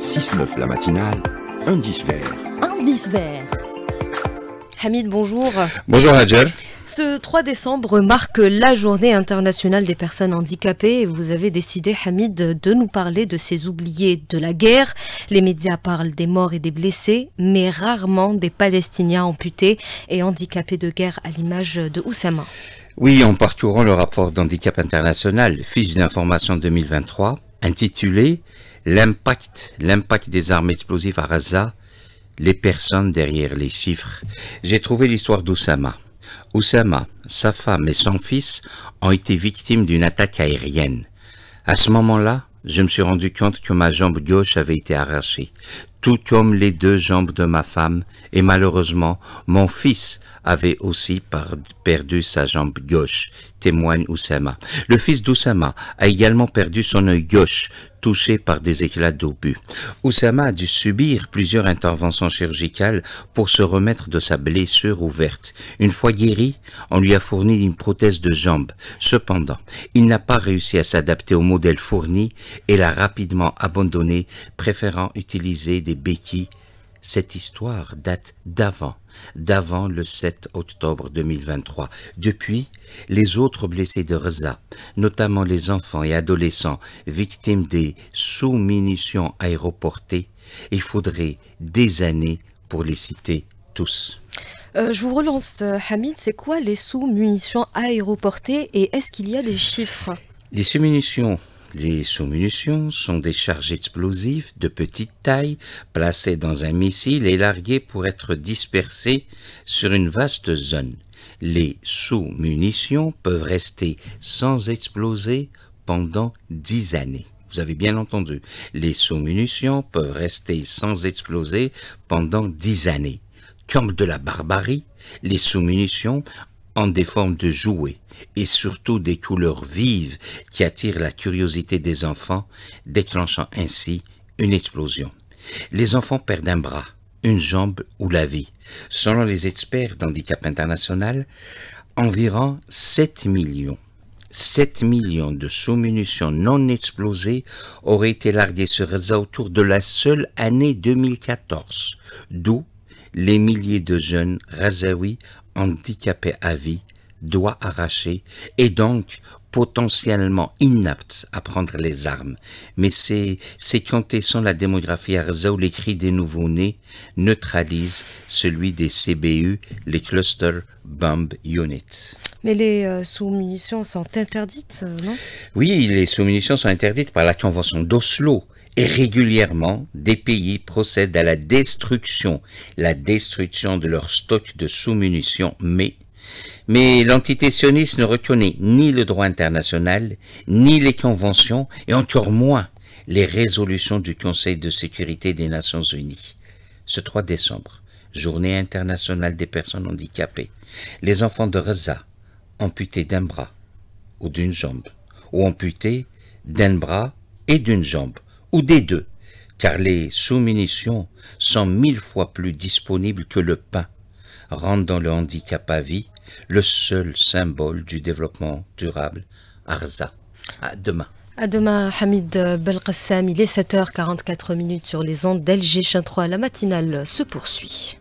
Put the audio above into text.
6-9 la matinale, indice vert. 10 vert. Hamid, bonjour. Bonjour Hadjer. Ce 3 décembre marque la journée internationale des personnes handicapées vous avez décidé, Hamid, de nous parler de ces oubliés de la guerre. Les médias parlent des morts et des blessés, mais rarement des Palestiniens amputés et handicapés de guerre à l'image de Oussama. Oui, en parcourant le rapport d'handicap international, fiche d'information 2023, intitulé l'impact, l'impact des armes explosives à Gaza, les personnes derrière les chiffres. J'ai trouvé l'histoire d'Oussama. Oussama, sa femme et son fils ont été victimes d'une attaque aérienne. À ce moment-là, je me suis rendu compte que ma jambe gauche avait été arrachée tout comme les deux jambes de ma femme, et malheureusement, mon fils avait aussi perdu sa jambe gauche, témoigne Oussama. Le fils d'Oussama a également perdu son œil gauche, touché par des éclats d'obus. Oussama a dû subir plusieurs interventions chirurgicales pour se remettre de sa blessure ouverte. Une fois guéri, on lui a fourni une prothèse de jambe. Cependant, il n'a pas réussi à s'adapter au modèle fourni et l'a rapidement abandonné, préférant utiliser béquilles, cette histoire date d'avant, d'avant le 7 octobre 2023. Depuis, les autres blessés de Reza, notamment les enfants et adolescents victimes des sous-munitions aéroportées, il faudrait des années pour les citer tous. Euh, je vous relance, euh, Hamid, c'est quoi les sous-munitions aéroportées et est-ce qu'il y a des chiffres Les sous-munitions les sous-munitions sont des charges explosives de petite taille placées dans un missile et larguées pour être dispersées sur une vaste zone. Les sous-munitions peuvent rester sans exploser pendant dix années. Vous avez bien entendu, les sous-munitions peuvent rester sans exploser pendant dix années. Comme de la barbarie, les sous-munitions en des formes de jouets et surtout des couleurs vives qui attirent la curiosité des enfants, déclenchant ainsi une explosion. Les enfants perdent un bras, une jambe ou la vie. Selon les experts d'handicap international, environ 7 millions 7 millions de sous-munitions non explosées auraient été larguées sur Gaza autour de la seule année 2014, d'où les milliers de jeunes razaouis handicapé à vie, doigts arrachés, et donc potentiellement inapte à prendre les armes. Mais ces, ces sont la démographie ARSA où les cris des nouveaux nés neutralise celui des CBU, les Cluster Bomb Units. Mais les euh, sous-munitions sont interdites, euh, non Oui, les sous-munitions sont interdites par la Convention d'Oslo et régulièrement, des pays procèdent à la destruction, la destruction de leur stock de sous-munitions, mais mais l'entité sioniste ne reconnaît ni le droit international, ni les conventions, et encore moins les résolutions du Conseil de sécurité des Nations Unies. Ce 3 décembre, journée internationale des personnes handicapées, les enfants de Reza, amputés d'un bras ou d'une jambe, ou amputés d'un bras et d'une jambe, ou des deux, car les sous-munitions sont mille fois plus disponibles que le pain, rendant le handicap à vie le seul symbole du développement durable. Arza. À demain. À demain, Hamid Belqassam, il est 7h44 minutes sur les ondes d'LG 3. La matinale se poursuit.